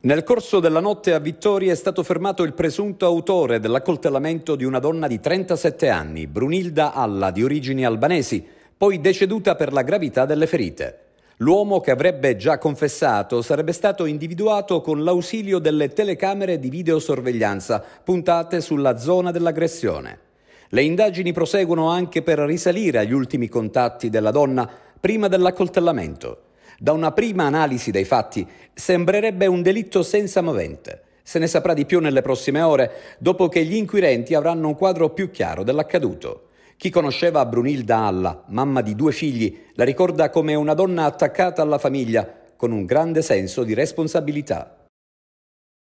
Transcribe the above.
Nel corso della notte a Vittoria è stato fermato il presunto autore dell'accoltellamento di una donna di 37 anni, Brunilda Alla, di origini albanesi, poi deceduta per la gravità delle ferite. L'uomo che avrebbe già confessato sarebbe stato individuato con l'ausilio delle telecamere di videosorveglianza puntate sulla zona dell'aggressione. Le indagini proseguono anche per risalire agli ultimi contatti della donna prima dell'accoltellamento. Da una prima analisi dei fatti sembrerebbe un delitto senza movente. Se ne saprà di più nelle prossime ore, dopo che gli inquirenti avranno un quadro più chiaro dell'accaduto. Chi conosceva Brunilda Alla, mamma di due figli, la ricorda come una donna attaccata alla famiglia, con un grande senso di responsabilità.